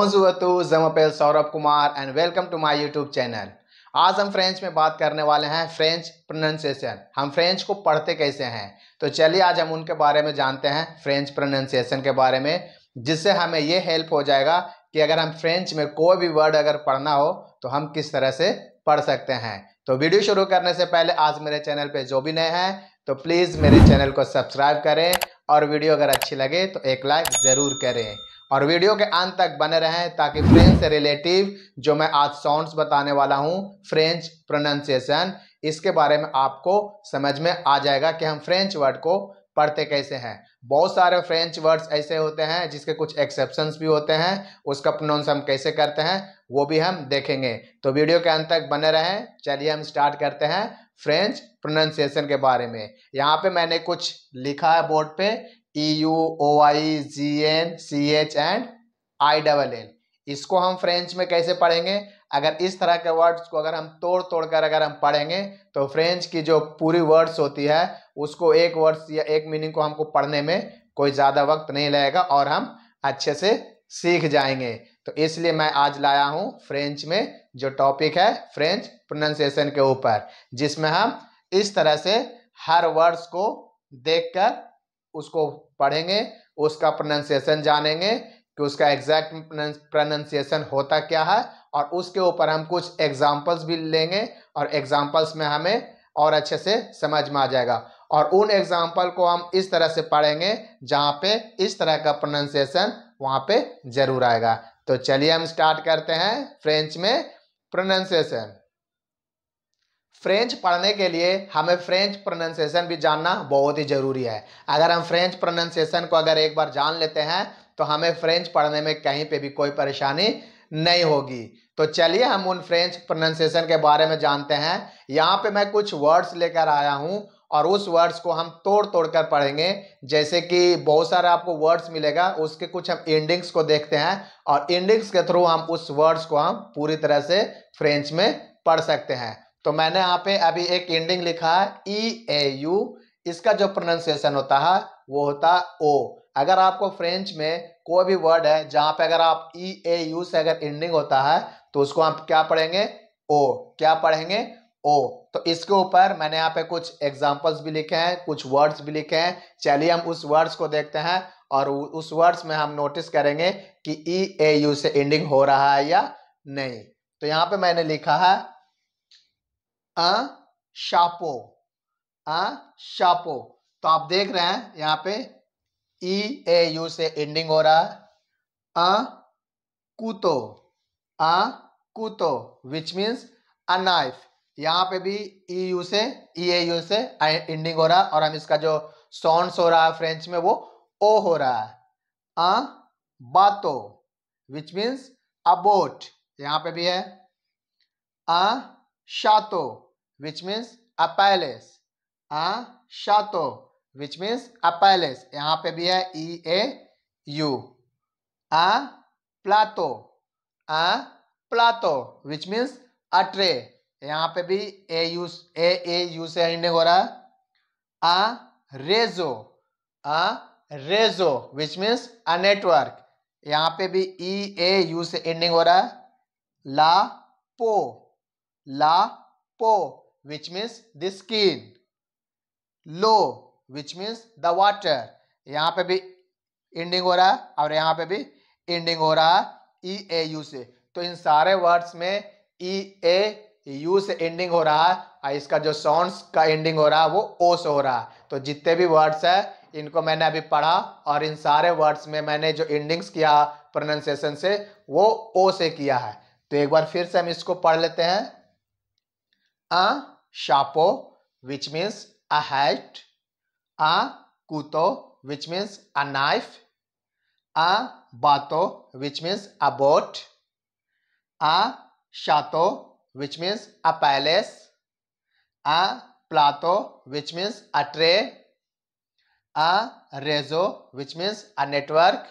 बोनजुअ तू जमपेल Saurabh Kumar and welcome to my YouTube channel आज हम फ्रेंच में बात करने वाले हैं फ्रेंच प्रोनाउंसिएशन हम फ्रेंच को पढ़ते कैसे हैं तो चलिए आज हम उनके बारे में जानते हैं फ्रेंच प्रोनाउंसिएशन के बारे में जिससे हमें ये हेल्प हो जाएगा कि अगर हम फ्रेंच में कोई भी वर्ड अगर पढ़ना हो तो हम किस तरह से पढ़ सकते हैं तो वीडियो शुरू करने से पहले आज मेरे चैनल पर जो भी नए हैं तो प्लीज़ मेरे चैनल को सब्सक्राइब करें और वीडियो अगर अच्छी लगे तो एक लाइक ज़रूर करें और वीडियो के अंत तक बने रहें ताकि फ्रेंच से रिलेटिव जो मैं आज साउंड्स बताने वाला हूँ फ्रेंच प्रोनाउंसिएशन इसके बारे में आपको समझ में आ जाएगा कि हम फ्रेंच वर्ड को पढ़ते कैसे हैं बहुत सारे फ्रेंच वर्ड्स ऐसे होते हैं जिसके कुछ एक्सेप्शंस भी होते हैं उसका प्रोनाउंस हम कैसे करते हैं वो भी हम देखेंगे तो वीडियो के अंत तक बने रहें चलिए हम स्टार्ट करते हैं फ्रेंच प्रोनाउंसिएशन के बारे में यहाँ पे मैंने कुछ लिखा है बोर्ड पे E U O I G N C H and I double N इसको हम फ्रेंच में कैसे पढ़ेंगे अगर इस तरह के वर्ड्स को अगर हम तोड़ तोड़ कर अगर हम पढ़ेंगे तो फ्रेंच की जो पूरी वर्ड्स होती है उसको एक वर्ड्स या एक मीनिंग को हमको पढ़ने में कोई ज़्यादा वक्त नहीं लगेगा और हम अच्छे से सीख जाएंगे तो इसलिए मैं आज लाया हूँ फ्रेंच में जो टॉपिक है फ्रेंच प्रोनाउंसिएशन के ऊपर जिसमें हम इस तरह से हर वर्ड्स को देखकर उसको पढ़ेंगे उसका प्रोनाउंसिएशन जानेंगे कि उसका एग्जैक्ट प्रोनाउंसिएशन होता क्या है और उसके ऊपर हम कुछ एग्जाम्पल्स भी लेंगे और एग्जाम्पल्स में हमें और अच्छे से समझ में आ जाएगा और उन एग्जाम्पल को हम इस तरह से पढ़ेंगे जहाँ पे इस तरह का प्रोनाउंसिएशन वहाँ पे जरूर आएगा तो चलिए हम स्टार्ट करते हैं फ्रेंच में प्रोनाउंसिएशन फ्रेंच पढ़ने के लिए हमें फ्रेंच प्रोनाउंसिएशन भी जानना बहुत ही ज़रूरी है अगर हम फ्रेंच प्रोनाउंसिएशन को अगर एक बार जान लेते हैं तो हमें फ्रेंच पढ़ने में कहीं पे भी कोई परेशानी नहीं होगी तो चलिए हम उन फ्रेंच प्रोनाउंसिएशन के बारे में जानते हैं यहाँ पे मैं कुछ वर्ड्स लेकर आया हूँ और उस वर्ड्स को हम तोड़ तोड़ कर पढ़ेंगे जैसे कि बहुत सारे आपको वर्ड्स मिलेगा उसके कुछ हम एंडिंग्स को देखते हैं और एंडिंग्स के थ्रू हम उस वर्ड्स को हम पूरी तरह से फ्रेंच में पढ़ सकते हैं तो मैंने यहाँ पे अभी एक एंडिंग लिखा है ई ए यू इसका जो प्रोनाउंसिएशन होता है वो होता है ओ अगर आपको फ्रेंच में कोई भी वर्ड है जहाँ पे अगर आप ई ए यू से अगर एंडिंग होता है तो उसको आप क्या पढ़ेंगे ओ क्या पढ़ेंगे ओ तो इसके ऊपर मैंने यहाँ पे कुछ एग्जाम्पल्स भी लिखे हैं कुछ वर्ड्स भी लिखे हैं चलिए हम उस वर्ड्स को देखते हैं और उस वर्ड्स में हम नोटिस करेंगे कि ई ए यू से एंडिंग हो रहा है या नहीं तो यहाँ पे मैंने लिखा है अ शापो अ शापो तो आप देख रहे हैं यहाँ पे ई ए यू से एंडिंग हो रहा है अ कुतो अ कुतो विच मीन्स अ नाइफ यहाँ पे भी ई e यू से ई ए यू से एंडिंग हो रहा है और हम इसका जो सॉन्स हो रहा है फ्रेंच में वो ओ हो रहा है अ बातो विच मीन्स अबोट यहाँ पे भी है अ शातो विच मीन्स अपैलेस आ शातो विच मीन्स पैलेस यहाँ पे भी है ई ए यू आ प्लाटो आ प्लाटो विच मीन्स अट्रे यहाँ पे भी A U A A U से एंडिंग हो रहा है आ रेजो आ रेजो विच मीन्स अ नेटवर्क यहाँ पे भी ई ए यू से एंडिंग हो रहा ला पो पो which means the skin lo which means the water यहां पे भी एंडिंग हो रहा है और यहां पे भी एंडिंग हो रहा है ई ए यू से तो इन सारे वर्ड्स में ई ए यू से एंडिंग हो रहा है और इसका जो साउंड्स का एंडिंग हो रहा है वो ओ से हो रहा है तो जितने भी वर्ड्स है इनको मैंने अभी पढ़ा और इन सारे वर्ड्स में मैंने जो एंडिंग्स किया प्रोनाउंसिएशन से वो ओ से किया है तो एक बार फिर से हम इसको पढ़ लेते हैं a chapeau, which means a hat, a couteau, which means a knife, a bato, which means a boat, a chateau, which means a palace, a plato, which means a tray, a rezo, which means a network,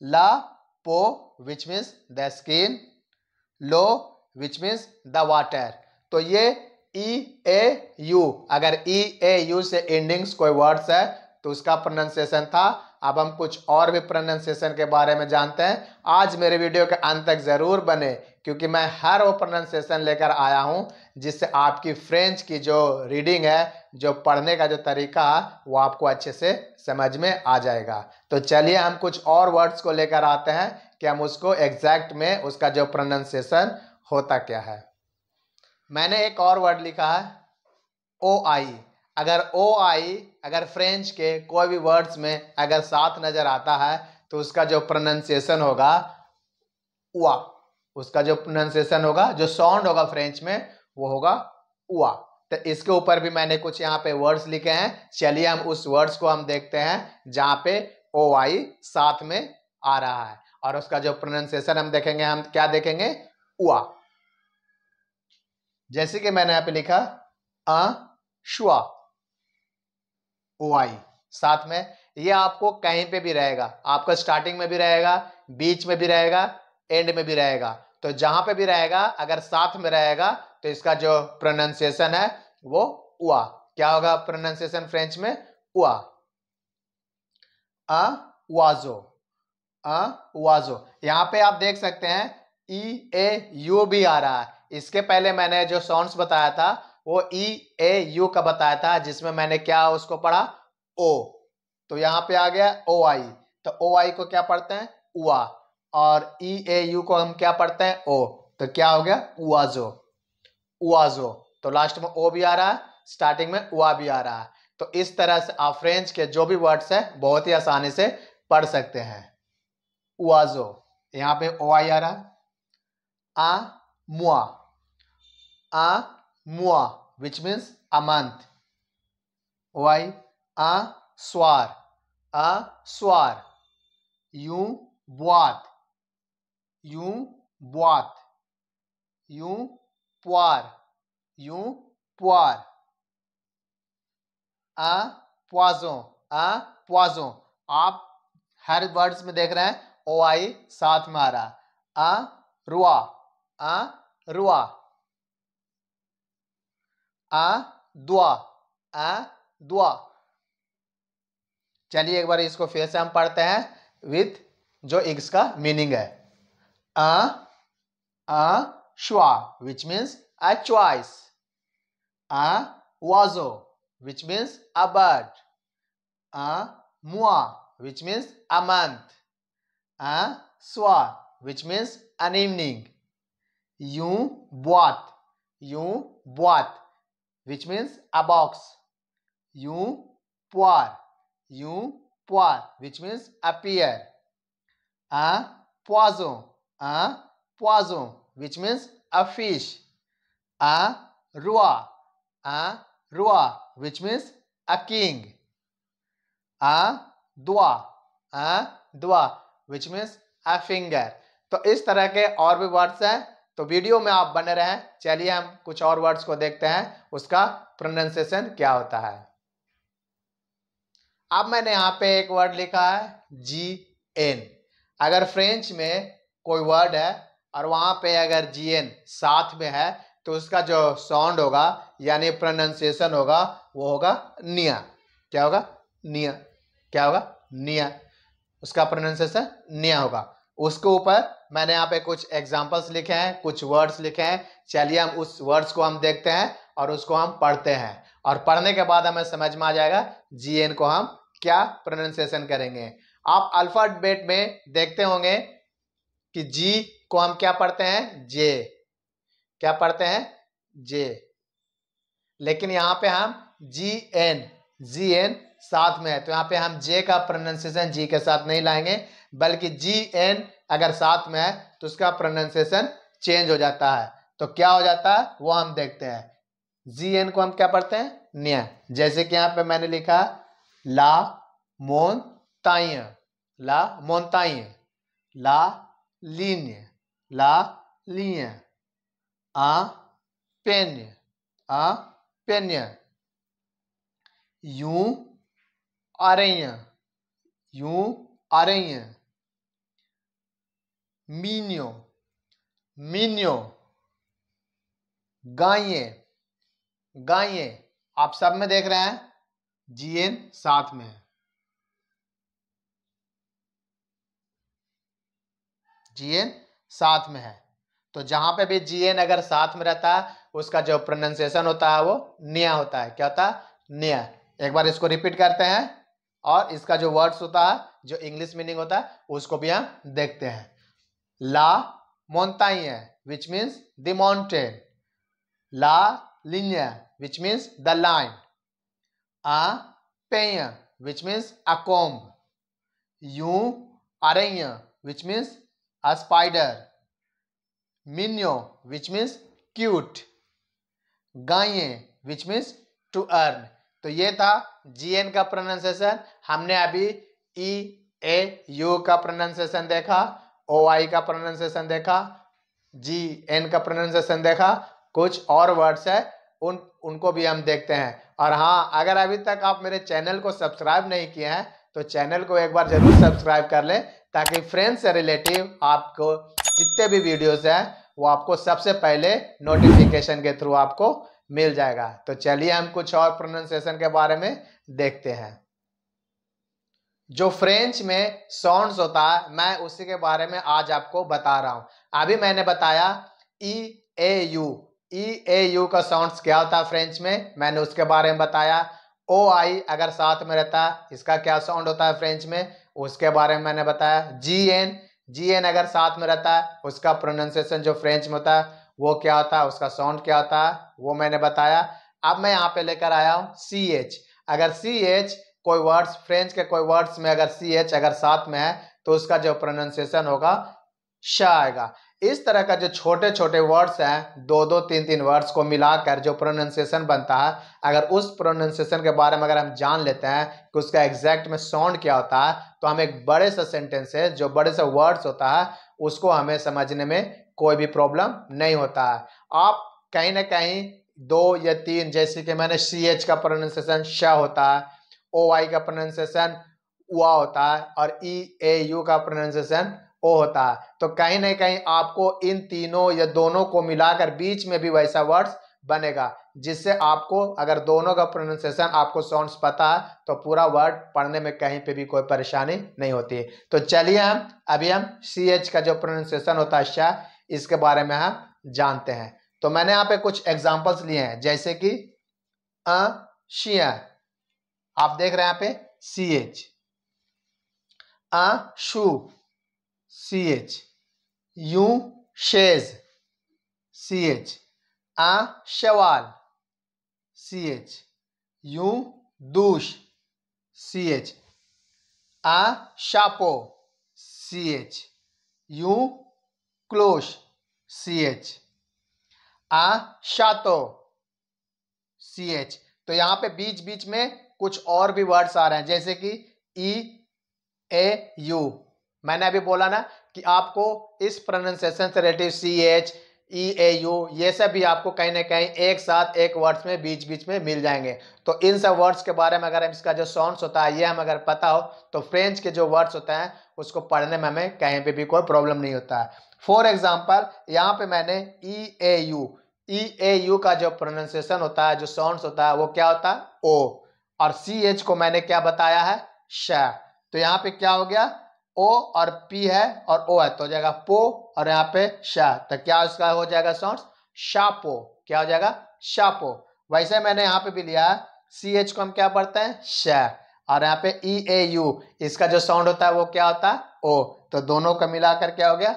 la po, which means the skin, Lo, which means the water. तो ये ई A U अगर E A U से endings कोई words है तो उसका pronunciation था अब हम कुछ और भी प्रोनाउंसिएशन के बारे में जानते हैं आज मेरे वीडियो के अंत तक ज़रूर बने क्योंकि मैं हर वो प्रोनाउंसिएशन लेकर आया हूँ जिससे आपकी फ्रेंच की जो रीडिंग है जो पढ़ने का जो तरीका वो आपको अच्छे से समझ में आ जाएगा तो चलिए हम कुछ और वर्ड्स को लेकर आते हैं कि हम उसको एग्जैक्ट में उसका जो प्रोनाउंसिएशन होता क्या है मैंने एक और वर्ड लिखा है ओ आई अगर ओ आई अगर फ्रेंच के कोई भी वर्ड्स में अगर साथ नज़र आता है तो उसका जो प्रोनंसिएशन होगा उआ उसका जो प्रोनाउंसिएशन होगा जो साउंड होगा फ्रेंच में वो होगा उआ तो इसके ऊपर भी मैंने कुछ यहाँ पे वर्ड्स लिखे हैं चलिए हम उस वर्ड्स को हम देखते हैं जहाँ पे ओ आई साथ में आ रहा है और उसका जो प्रोनाउंसिएशन हम देखेंगे हम क्या देखेंगे उआ जैसे कि मैंने यहां पे लिखा अ शुआ ओ आई साथ में ये आपको कहीं पे भी रहेगा आपका स्टार्टिंग में भी रहेगा बीच में भी रहेगा एंड में भी रहेगा तो जहां पे भी रहेगा अगर साथ में रहेगा तो इसका जो प्रोनाउंसिएशन है वो उआ क्या होगा प्रोनाउंसिएशन फ्रेंच में उआ अजो अजो यहां पे आप देख सकते हैं ई ए यू भी आ रहा है इसके पहले मैंने जो सॉन्स बताया था वो ई ए यू का बताया था जिसमें मैंने क्या उसको पढ़ा ओ तो यहाँ पे आ गया ओ आई तो ओ आई को क्या पढ़ते हैं उआ और ई ए यू को हम क्या पढ़ते हैं ओ तो क्या हो गया उआजो उआजो तो लास्ट में ओ भी आ रहा है स्टार्टिंग में उआ भी आ रहा है तो इस तरह से आप फ्रेंच के जो भी वर्ड्स है बहुत ही आसानी से पढ़ सकते हैं उआजो यहाँ पे ओ आई आ रहा आ मुआ a mois, which means a month. Y, a soir, a soir. you boîte, you boîte. you poire, you poire. A poison, a poison. आप हर वर्ड्स में देख रहे हैं ओ आई साथ में आ रहा आ रुआ आ रुआ अ दुआ अ दुआ चलिए एक बार इसको फिर से हम पढ़ते हैं विथ जो इसका मीनिंग है अ अ श्वा विच मीन्स अ चॉइस अ वाजो विच मीन्स अ बर्ड अ मुआ विच मीन्स अ मंथ अ स्वा विच मीन्स an इवनिंग यू bought. यू bought. which means a box you poir you poir which means appear a poison a poison which means a fish a rua a rua which means a king a dua a dua which means a finger तो इस तरह के और भी words हैं तो video में आप बने रहें चलिए हम कुछ और वर्ड्स को देखते हैं उसका प्रोनाउंसिएशन क्या होता है अब मैंने यहाँ पे एक वर्ड लिखा है जी एन अगर फ्रेंच में कोई वर्ड है और वहाँ पे अगर जी एन साथ में है तो उसका जो साउंड होगा यानी प्रोनाउंसिएशन होगा वो होगा निया क्या होगा निया क्या होगा निया उसका प्रोनाउंसिएशन निया होगा उसके ऊपर मैंने यहाँ पे कुछ एग्जाम्पल्स लिखे हैं कुछ वर्ड्स लिखे हैं चलिए हम उस वर्ड्स को हम देखते हैं और उसको हम पढ़ते हैं और पढ़ने के बाद हमें समझ में आ जाएगा जी एन को हम क्या प्रोनाउंसिएशन करेंगे आप अल्फ़ाबेट में देखते होंगे कि जी को हम क्या पढ़ते हैं जे क्या पढ़ते हैं जे लेकिन यहाँ पे हम जी एन जी एन साथ में है तो यहाँ पे हम जे का प्रोनाउंसिएशन जी के साथ नहीं लाएंगे बल्कि जी एन अगर साथ में है तो उसका प्रोनाउंसिएशन चेंज हो जाता है तो क्या हो जाता है वो हम देखते हैं जी एन को हम क्या पढ़ते हैं न्य जैसे कि यहाँ पे मैंने लिखा ला मोन ताइय ला मोनताइ ला लीन ला लिय आ पेन्य आ पेन्य यू आ रही यू आ रही मीनियो मीनियो गाये गाये आप सब में देख रहे हैं जीएन साथ में है जीएन साथ में है तो जहां पे भी जीएन अगर साथ में रहता है उसका जो प्रोनाउंसिएशन होता है वो निया होता है क्या होता है निया एक बार इसको रिपीट करते हैं और इसका जो वर्ड्स होता है जो इंग्लिश मीनिंग होता है उसको भी हम देखते हैं ला मोन्ताइए विच मीन्स द माउंटेन ला लिन्या विच मीन्स द लाइन आ पेय विच मीन्स अ कोम्ब यू अरेय विच मीन्स अ स्पाइडर मिन्यो विच मीन्स क्यूट गाये विच मीन्स टू अर्न तो ये था जी एन का प्रोनाउंसिएशन हमने अभी ई ए यू का प्रोनाउंसिएशन देखा ओ आई का प्रोनाउंसिएशन देखा जी एन का प्रोनाउंसिएशन देखा कुछ और वर्ड्स है उन उनको भी हम देखते हैं और हाँ अगर अभी तक आप मेरे चैनल को सब्सक्राइब नहीं किए हैं तो चैनल को एक बार जरूर सब्सक्राइब कर लें ताकि फ्रेंड्स से रिलेटिव आपको जितने भी वीडियोस हैं वो आपको सबसे पहले नोटिफिकेशन के थ्रू आपको मिल जाएगा तो चलिए हम कुछ और प्रोनाउंसिएशन के बारे में देखते हैं जो फ्रेंच में साउंड होता है मैं उसी के बारे में आज आपको बता रहा हूं अभी मैंने बताया E A U E A U का साउंड्स क्या होता है फ्रेंच में मैंने उसके बारे में बताया ओ आई अगर साथ में रहता है इसका क्या साउंड होता है फ्रेंच में उसके बारे में मैंने बताया जी एन जी एन अगर साथ में रहता है उसका प्रोनाउंसिएशन जो फ्रेंच में होता है वो क्या होता है उसका साउंड क्या होता है वो मैंने बताया अब मैं यहाँ पे लेकर आया हूँ सी एच अगर सी एच कोई वर्ड्स फ्रेंच के कोई वर्ड्स में अगर सी एच अगर साथ में है तो उसका जो प्रोनाउंसिएशन होगा श आएगा इस तरह का जो छोटे छोटे वर्ड्स हैं दो दो तीन तीन वर्ड्स को मिलाकर जो प्रोनाउंसिएशन बनता है अगर उस प्रोनाउंसिएशन के बारे में अगर हम जान लेते हैं कि उसका एग्जैक्ट में साउंड क्या होता है तो हम एक बड़े से सेंटेंस है जो बड़े से वर्ड्स होता है उसको हमें समझने में कोई भी प्रॉब्लम नहीं होता है आप कहीं ना कहीं दो या तीन जैसे कि मैंने सी एच का प्रोनाउंसिएशन श होता है ओ वाई का प्रोनाउंसिएशन वा होता है और ई ए यू का प्रोनाउंसिएशन ओ होता है तो कहीं ना कहीं आपको इन तीनों या दोनों को मिलाकर बीच में भी वैसा वर्ड्स बनेगा जिससे आपको अगर दोनों का प्रोनाउंसिएशन आपको साउंड्स पता है तो पूरा वर्ड पढ़ने में कहीं पे भी कोई परेशानी नहीं होती तो चलिए हम अभी हम सी एच का जो प्रोनाउंसिएशन होता है शाह इसके बारे में हम जानते हैं तो मैंने यहाँ पे कुछ एग्जाम्पल्स लिए हैं जैसे कि अ शिया आप देख रहे हैं यहां पे सी एच आ शू सी एच यू शेज सी एच आ शवाल सी एच यू दूश सी एच आ शापो सी एच यू क्लोश सी एच आ शातो सी एच तो यहां पे बीच बीच में कुछ और भी वर्ड्स आ रहे हैं जैसे कि ई ए यू मैंने अभी बोला ना कि आपको इस प्रोनाउंसिएशन से relative C H E A U ये सब भी आपको कहीं ना कहीं एक साथ एक वर्ड्स में बीच बीच में मिल जाएंगे तो इन सब वर्ड्स के बारे में अगर हम इसका जो साउंड्स होता है ये हम अगर पता हो तो फ्रेंच के जो वर्ड्स होते हैं उसको पढ़ने में हमें कहीं पे भी कोई प्रॉब्लम नहीं होता है फॉर एग्जाम्पल यहाँ पे मैंने ई A U E A U का जो प्रोनाउंसिएशन होता है जो साउंड्स होता है वो क्या होता है ओ और सी एच को मैंने क्या बताया है श तो यहाँ पे क्या हो गया ओ और पी है और ओ है तो हो जाएगा पो और यहाँ पे शाह तो क्या उसका हो जाएगा साउंड शापो क्या हो जाएगा शापो वैसे मैंने यहाँ पे भी लिया सी एच को हम क्या पढ़ते हैं श और यहाँ पे ई ए यू इसका जो साउंड होता है वो क्या होता है ओ तो दोनों का मिलाकर क्या हो गया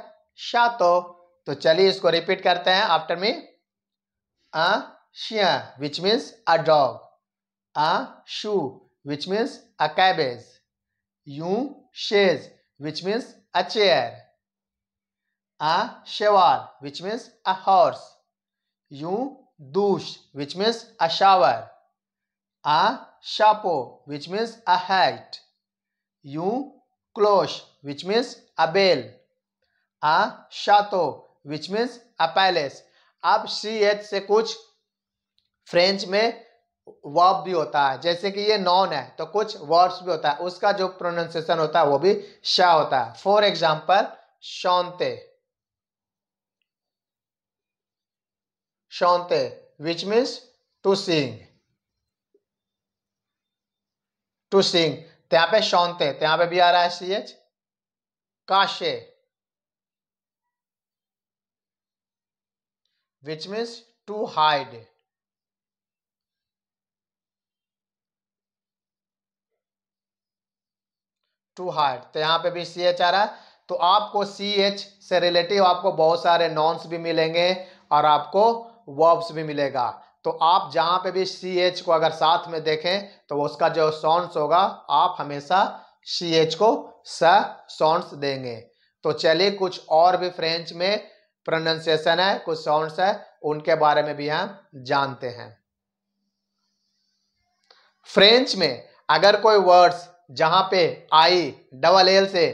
शातो तो चलिए इसको रिपीट करते हैं आफ्टर मी आ शिया which means a dog a shoe which means a cabbage you chaise which means a chair a cheval which means a horse you douche which means a shower a chapeau which means a hat you cloche which means a bell a chateau which means a palace आप C H से कुछ French में verb भी होता है जैसे कि ये नॉन है तो कुछ वर्ड्स भी होता है उसका जो प्रोनाउंसिएशन होता है वो भी शाह होता है फॉर एग्जाम्पल शौनते शौनते which means to sing to sing यहां पे शौनते तो पे भी आ रहा है सी एच काशे which means to hide to heart तो यहाँ पे भी सी एच आ रहा है तो आपको सी एच से रिलेटिव आपको बहुत सारे नॉन्स भी मिलेंगे और आपको वर्ब्स भी मिलेगा तो आप जहाँ पे भी सी एच को अगर साथ में देखें तो उसका जो सॉन्स होगा आप हमेशा सी एच को स सॉन्स देंगे तो चलिए कुछ और भी फ्रेंच में प्रोनाउंसिएशन है कुछ सॉन्स है उनके बारे में भी हम जानते हैं फ्रेंच में अगर कोई वर्ड्स जहाँ पे आई डबल एल से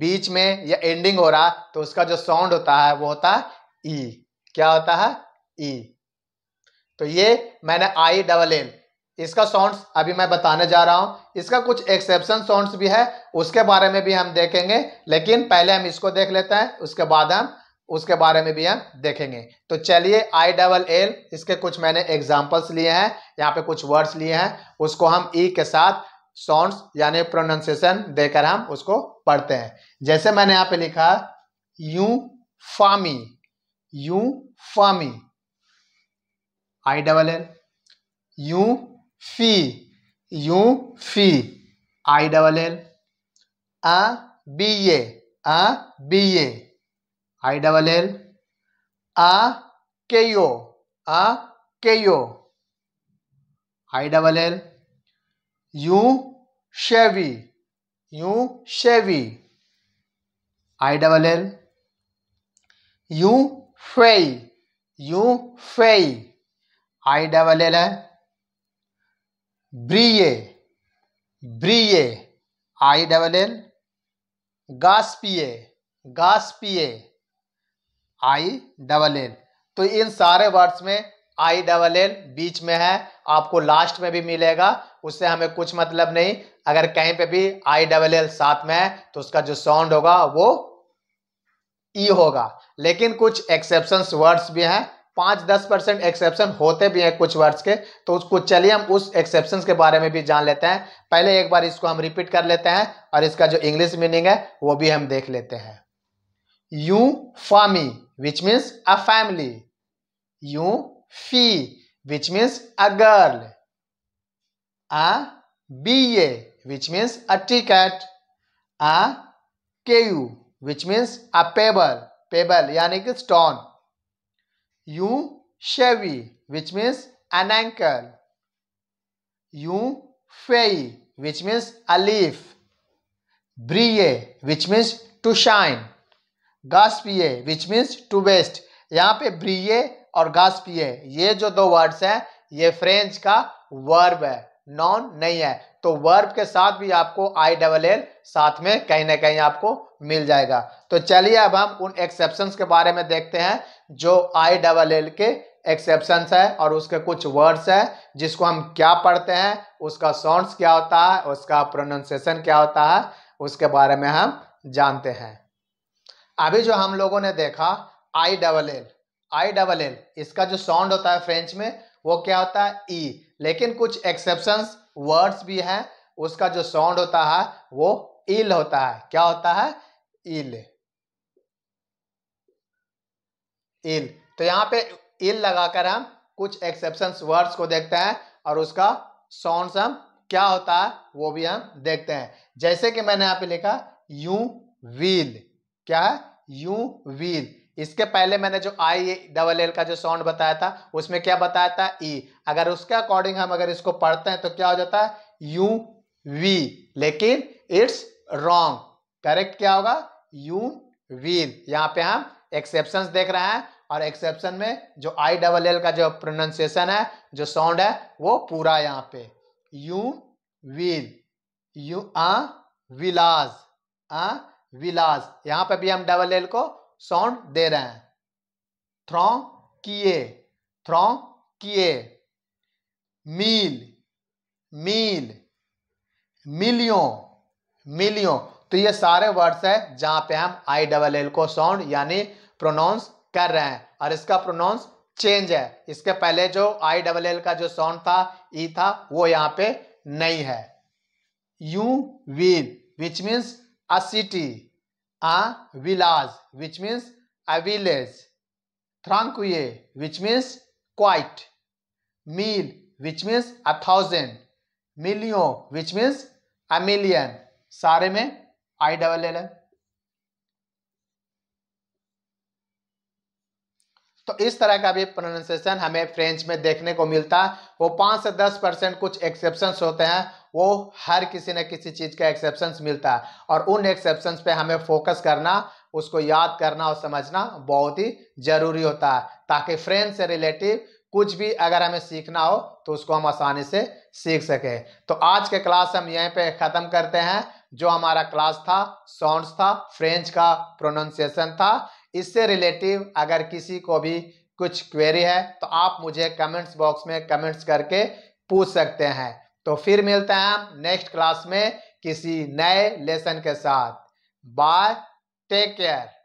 बीच में या एंडिंग हो रहा तो उसका जो साउंड होता है वो होता है ई e. क्या होता है ई e. तो ये मैंने आई डबल एल इसका साउंड अभी मैं बताने जा रहा हूँ इसका कुछ एक्सेप्शन साउंड्स भी है उसके बारे में भी हम देखेंगे लेकिन पहले हम इसको देख लेते हैं उसके बाद हम उसके बारे में भी हम देखेंगे तो चलिए आई डबल एल इसके कुछ मैंने एग्जाम्पल्स लिए हैं यहाँ पे कुछ वर्ड्स लिए हैं उसको हम ई e के साथ साउंड यानी प्रोनाउंसिएशन देकर हम उसको पढ़ते हैं जैसे मैंने यहाँ पे लिखा यू फामी यू फामी आई डबल एल यू फी यू फी आई डबल एल आ बी ए आ बी ए आई डबल एल आ के यो आ के यो आई डबल एल यू शेवी यू शेवी आई डबल एल यू फेई यू फेई आई डबल एल है ब्रिए ब्रिए आई डबल एल गास्पिए गास्पिए आई डबल एल तो इन सारे वर्ड्स में आई डबल एल बीच में है आपको लास्ट में भी मिलेगा उससे हमें कुछ मतलब नहीं अगर कहीं पे भी आई डबल एल साथ में है तो उसका जो साउंड होगा वो ई e होगा लेकिन कुछ एक्सेप्शन वर्ड्स भी हैं पाँच दस परसेंट एक्सेप्शन होते भी हैं कुछ वर्ड्स के तो उसको चलिए हम उस एक्सेप्शन के बारे में भी जान लेते हैं पहले एक बार इसको हम रिपीट कर लेते हैं और इसका जो इंग्लिश मीनिंग है वो भी हम देख लेते हैं यू फॉमी विच मीन्स अ फैमिली यू she which means a girl. A BA which means a ticket. A KU which means a pebble. Pebble यानी कि stone. U Chevy which means an ankle. U Fei which means a leaf. Brille which means to shine. Gaspier which means to waste. यहाँ पे ब्रिये और गास्पिए ये जो दो words हैं ये फ्रेंच का वर्ब है नॉन नहीं है तो वर्ब के साथ भी आपको आई डबल एल साथ में कहीं ना कहीं आपको मिल जाएगा तो चलिए अब हम उन एक्सेप्शन के बारे में देखते हैं जो आई डबल एल के एक्सेप्शन है और उसके कुछ वर्ड्स हैं जिसको हम क्या पढ़ते हैं उसका साउंड्स क्या होता है उसका प्रोनाउंसिएशन क्या होता है उसके बारे में हम जानते हैं अभी जो हम लोगों ने देखा I double L I double L इसका जो साउंड होता है फ्रेंच में वो क्या होता है ई e. लेकिन कुछ एक्सेप्शन वर्ड्स भी हैं उसका जो साउंड होता है वो इल होता है क्या होता है इल इल तो यहाँ पे इल लगाकर हम कुछ एक्सेप्शन वर्ड्स को देखते हैं और उसका साउंड हम क्या होता है वो भी हम देखते हैं जैसे कि मैंने यहाँ पे लिखा यू व्हील क्या है यू व्हील इसके पहले मैंने जो आई डबल एल का जो साउंड बताया था उसमें क्या बताया था ई e. अगर उसके अकॉर्डिंग हम अगर इसको पढ़ते हैं तो क्या हो जाता है यू वी लेकिन इट्स रॉन्ग करेक्ट क्या होगा यू वील यहाँ पे हम एक्सेप्शन देख रहे हैं और एक्सेप्शन में जो आई डबल एल का जो प्रोनाउंसिएशन है जो साउंड है वो पूरा यहाँ पे यू वील यू अलाज विलाज अ विलाज यहाँ पे भी हम डबल एल को साउंड दे रहे हैं थ्रॉ किए थ्रॉ किए मील मील मिलियों मिलियों तो ये सारे वर्ड्स है जहां पे हम आई डबल एल को साउंड यानी प्रोनाउंस कर रहे हैं और इसका प्रोनाउंस चेंज है इसके पहले जो आई डबल एल का जो साउंड था ई था वो यहां पे नहीं है यू विल which means a city a village which means a village tranquille which means quiet mil which means a thousand million which means a million sare mein i double l तो इस तरह का भी प्रोनाउंसिएशन हमें फ्रेंच में देखने को मिलता है वो पाँच से दस परसेंट कुछ एक्सेप्शन होते हैं वो हर किसी न किसी चीज़ का एक्सेप्शंस मिलता है और उन एक्सेप्शंस पे हमें फोकस करना उसको याद करना और समझना बहुत ही ज़रूरी होता है ताकि फ्रेंड से रिलेटिव कुछ भी अगर हमें सीखना हो तो उसको हम आसानी से सीख सकें तो आज के क्लास हम यहीं पे ख़त्म करते हैं जो हमारा क्लास था साउंड्स था फ्रेंच का प्रोनाउंसिएशन था इससे रिलेटिव अगर किसी को भी कुछ क्वेरी है तो आप मुझे कमेंट्स बॉक्स में कमेंट्स करके पूछ सकते हैं तो फिर मिलते हैं हम नेक्स्ट क्लास में किसी नए लेसन के साथ बाय टेक केयर